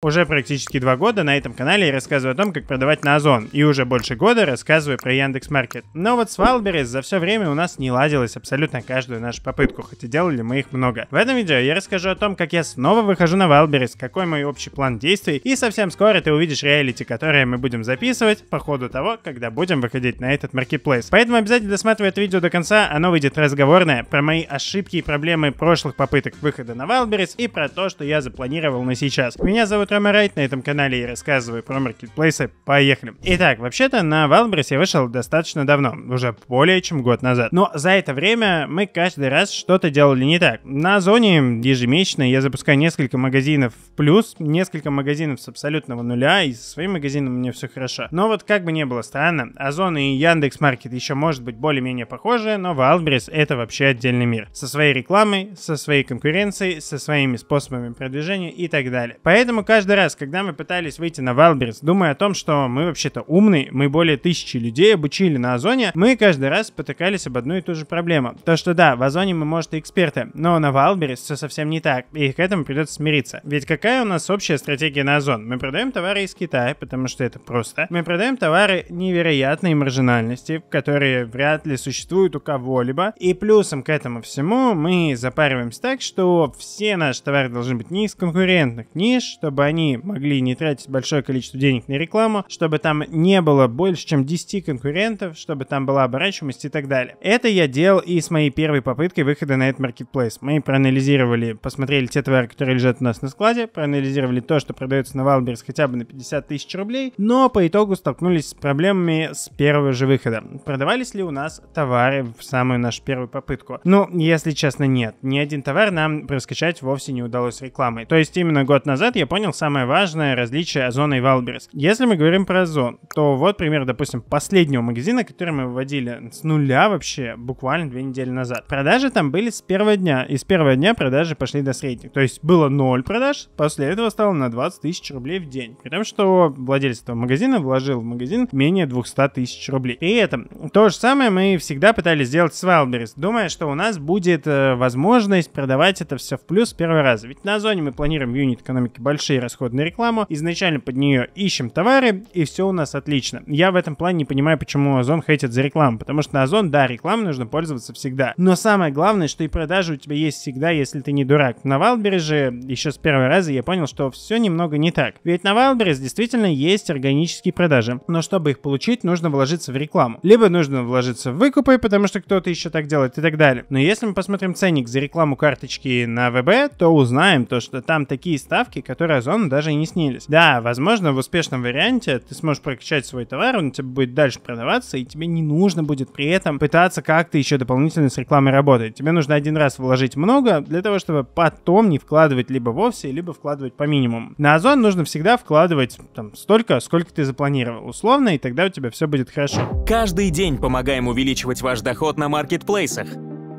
Уже практически два года на этом канале я рассказываю о том, как продавать на Озон, и уже больше года рассказываю про Яндекс Маркет. Но вот с Wildberries за все время у нас не ладилось абсолютно каждую нашу попытку, хотя делали мы их много. В этом видео я расскажу о том, как я снова выхожу на Wildberries, какой мой общий план действий, и совсем скоро ты увидишь реалити, которое мы будем записывать по ходу того, когда будем выходить на этот маркетплейс. Поэтому обязательно досматривай это видео до конца, оно выйдет разговорное про мои ошибки и проблемы прошлых попыток выхода на Wildberries и про то, что я запланировал на сейчас. Меня зовут Крама на этом канале я рассказываю про маркетплейсы. Поехали! Итак, вообще-то на Wildberries я вышел достаточно давно, уже более чем год назад. Но за это время мы каждый раз что-то делали не так. На зоне ежемесячно я запускаю несколько магазинов в плюс, несколько магазинов с абсолютного нуля, и со своим магазином у меня все хорошо. Но вот как бы не было странно, Озон а и Яндекс Маркет еще может быть более-менее похожи, но Wildberries это вообще отдельный мир. Со своей рекламой, со своей конкуренцией, со своими способами продвижения и так далее. Поэтому каждый каждый раз, когда мы пытались выйти на Wildberries, думая о том, что мы вообще-то умные, мы более тысячи людей обучили на Озоне, мы каждый раз потыкались об одну и ту же проблему. То, что да, в Озоне мы, может, и эксперты, но на Wildberries все совсем не так, и к этому придется смириться. Ведь какая у нас общая стратегия на Озон? Мы продаем товары из Китая, потому что это просто. Мы продаем товары невероятной маржинальности, которые вряд ли существуют у кого-либо. И плюсом к этому всему мы запариваемся так, что все наши товары должны быть не из конкурентных ниш, чтобы они могли не тратить большое количество денег на рекламу, чтобы там не было больше, чем 10 конкурентов, чтобы там была оборачиваемость и так далее. Это я делал и с моей первой попыткой выхода на этот marketplace. Мы проанализировали, посмотрели те товары, которые лежат у нас на складе, проанализировали то, что продается на Wildberries хотя бы на 50 тысяч рублей, но по итогу столкнулись с проблемами с первого же выхода. Продавались ли у нас товары в самую нашу первую попытку? Ну, если честно, нет. Ни один товар нам проскочать вовсе не удалось рекламой. То есть именно год назад я понял самое важное различие Озона и Валберес. Если мы говорим про Озон, то вот пример, допустим, последнего магазина, который мы выводили с нуля вообще буквально две недели назад. Продажи там были с первого дня, и с первого дня продажи пошли до средних. То есть было ноль продаж, после этого стало на 20 тысяч рублей в день. При том, что владелец этого магазина вложил в магазин менее 200 тысяч рублей. При этом то же самое мы всегда пытались сделать с Wildberries, думая, что у нас будет э, возможность продавать это все в плюс с первого раза. Ведь на зоне мы планируем юнит экономики большие расходы на рекламу, изначально под нее ищем товары, и все у нас отлично. Я в этом плане не понимаю, почему Озон хейтит за рекламу, потому что на Озон, да, рекламой нужно пользоваться всегда. Но самое главное, что и продажи у тебя есть всегда, если ты не дурак. На Валбере же еще с первого раза я понял, что все немного не так. Ведь на Wildberries действительно есть органические продажи, но чтобы их получить, нужно вложиться в рекламу. Либо нужно вложиться в выкупы, потому что кто-то еще так делает и так далее. Но если мы посмотрим ценник за рекламу карточки на ВБ, то узнаем то, что там такие ставки, которые Озон он даже и не снились. Да, возможно, в успешном варианте ты сможешь прокачать свой товар, он тебе будет дальше продаваться, и тебе не нужно будет при этом пытаться как-то еще дополнительно с рекламой работать. Тебе нужно один раз вложить много для того, чтобы потом не вкладывать либо вовсе, либо вкладывать по минимуму. На Озон нужно всегда вкладывать там столько, сколько ты запланировал условно, и тогда у тебя все будет хорошо. Каждый день помогаем увеличивать ваш доход на маркетплейсах.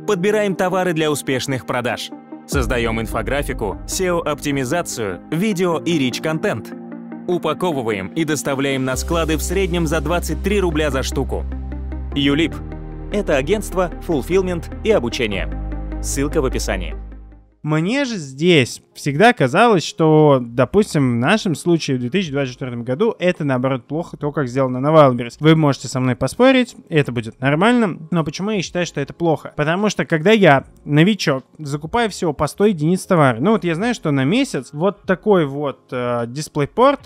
Подбираем товары для успешных продаж – Создаем инфографику, SEO-оптимизацию, видео и рич-контент. Упаковываем и доставляем на склады в среднем за 23 рубля за штуку. Юлип – это агентство, фулфилмент и обучение. Ссылка в описании. Мне же здесь всегда казалось, что, допустим, в нашем случае в 2024 году это, наоборот, плохо, то, как сделано на Wildberries. Вы можете со мной поспорить, это будет нормально, но почему я считаю, что это плохо? Потому что, когда я, новичок, закупаю всего по 100 единиц товара, ну вот я знаю, что на месяц вот такой вот э,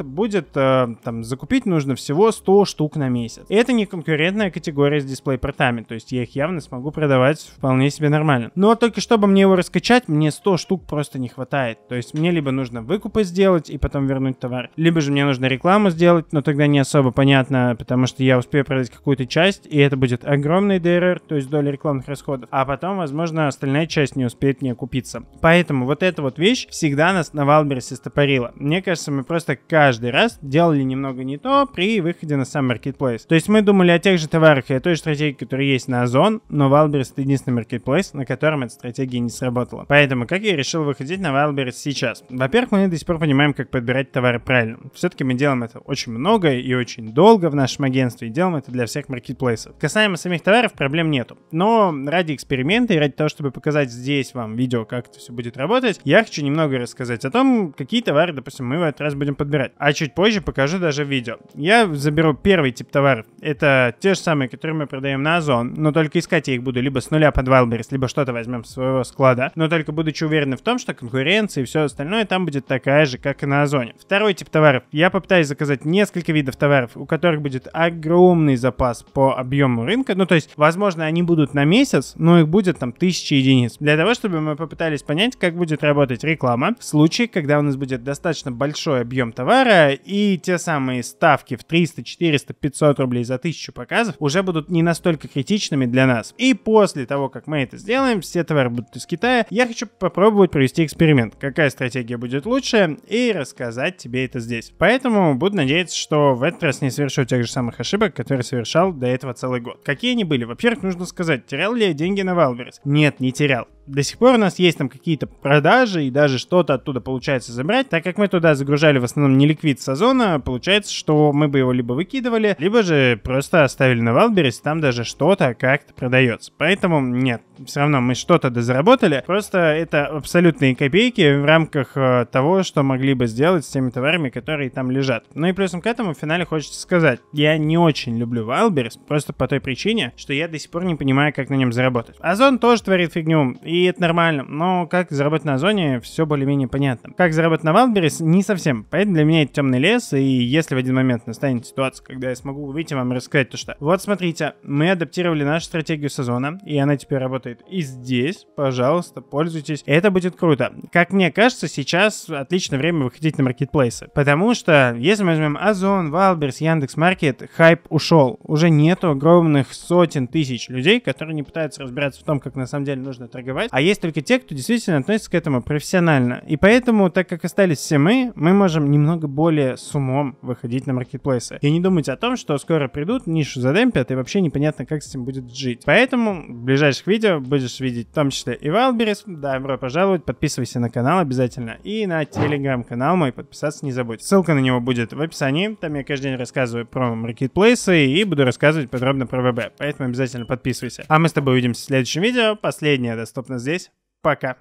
будет, э, там, закупить нужно всего 100 штук на месяц. Это не конкурентная категория с дисплейпортами, то есть я их явно смогу продавать вполне себе нормально. Но только чтобы мне его раскачать, мне 100 штук просто не хватает. То есть мне либо нужно выкупы сделать и потом вернуть товар, либо же мне нужно рекламу сделать, но тогда не особо понятно, потому что я успею продать какую-то часть, и это будет огромный ДРР, то есть доля рекламных расходов, а потом, возможно, остальная часть не успеет мне купиться. Поэтому вот эта вот вещь всегда нас на Валберсе стопорила. Мне кажется, мы просто каждый раз делали немного не то при выходе на сам маркетплейс. То есть мы думали о тех же товарах и о той же стратегии, которая есть на Озон, но Валберс это единственный маркетплейс, на котором эта стратегия не сработала. Поэтому как я решил выходить на Валберс сейчас? Во-первых, мы до сих пор понимаем, как подбирать товары правильно. Все-таки мы делаем это очень много и очень долго в нашем агентстве, и делаем это для всех маркетплейсов. Касаемо самих товаров, проблем нету. Но ради эксперимента и ради того, чтобы показать здесь вам видео, как это все будет работать, я хочу немного рассказать о том, какие товары, допустим, мы в этот раз будем подбирать. А чуть позже покажу даже видео. Я заберу первый тип товаров. Это те же самые, которые мы продаем на Озон, но только искать я их буду либо с нуля под Wildberries, либо что-то возьмем со своего склада. Но только будучи уверены в том, что конкуренция яйца и все остальное там будет такая же, как и на Озоне. Второй тип товаров. Я попытаюсь заказать несколько видов товаров, у которых будет огромный запас по объему рынка. Ну, то есть, возможно, они будут на месяц, но их будет там тысячи единиц. Для того, чтобы мы попытались понять, как будет работать реклама в случае, когда у нас будет достаточно большой объем товара и те самые ставки в 300, 400, 500 рублей за тысячу показов уже будут не настолько критичными для нас. И после того, как мы это сделаем, все товары будут из Китая, я хочу попробовать провести эксперимент какая стратегия будет лучше, и рассказать тебе это здесь. Поэтому буду надеяться, что в этот раз не совершу тех же самых ошибок, которые совершал до этого целый год. Какие они были? Во-первых, нужно сказать, терял ли я деньги на Валберс? Нет, не терял до сих пор у нас есть там какие-то продажи и даже что-то оттуда получается забрать. Так как мы туда загружали в основном не ликвид сезона, получается, что мы бы его либо выкидывали, либо же просто оставили на Валберис, там даже что-то как-то продается. Поэтому нет, все равно мы что-то дозаработали, просто это абсолютные копейки в рамках э, того, что могли бы сделать с теми товарами, которые там лежат. Ну и плюсом к этому в финале хочется сказать, я не очень люблю Валберис, просто по той причине, что я до сих пор не понимаю, как на нем заработать. Озон тоже творит фигню, и это нормально. Но как заработать на Озоне, все более-менее понятно. Как заработать на Wildberries, не совсем. Поэтому для меня это темный лес, и если в один момент настанет ситуация, когда я смогу выйти вам и рассказать то, что... Вот смотрите, мы адаптировали нашу стратегию сезона, и она теперь работает и здесь. Пожалуйста, пользуйтесь. Это будет круто. Как мне кажется, сейчас отличное время выходить на маркетплейсы. Потому что, если мы возьмем Озон, Яндекс Маркет, хайп ушел. Уже нету огромных сотен тысяч людей, которые не пытаются разбираться в том, как на самом деле нужно торговать, воспринимать, а есть только те, кто действительно относится к этому профессионально. И поэтому, так как остались все мы, мы можем немного более с умом выходить на маркетплейсы. И не думать о том, что скоро придут, нишу задемпят, и вообще непонятно, как с этим будет жить. Поэтому в ближайших видео будешь видеть в том числе и Валберис. Добро пожаловать, подписывайся на канал обязательно. И на телеграм-канал мой подписаться не забудь. Ссылка на него будет в описании. Там я каждый день рассказываю про маркетплейсы и буду рассказывать подробно про ВБ. Поэтому обязательно подписывайся. А мы с тобой увидимся в следующем видео. Последнее доступное здесь. Пока.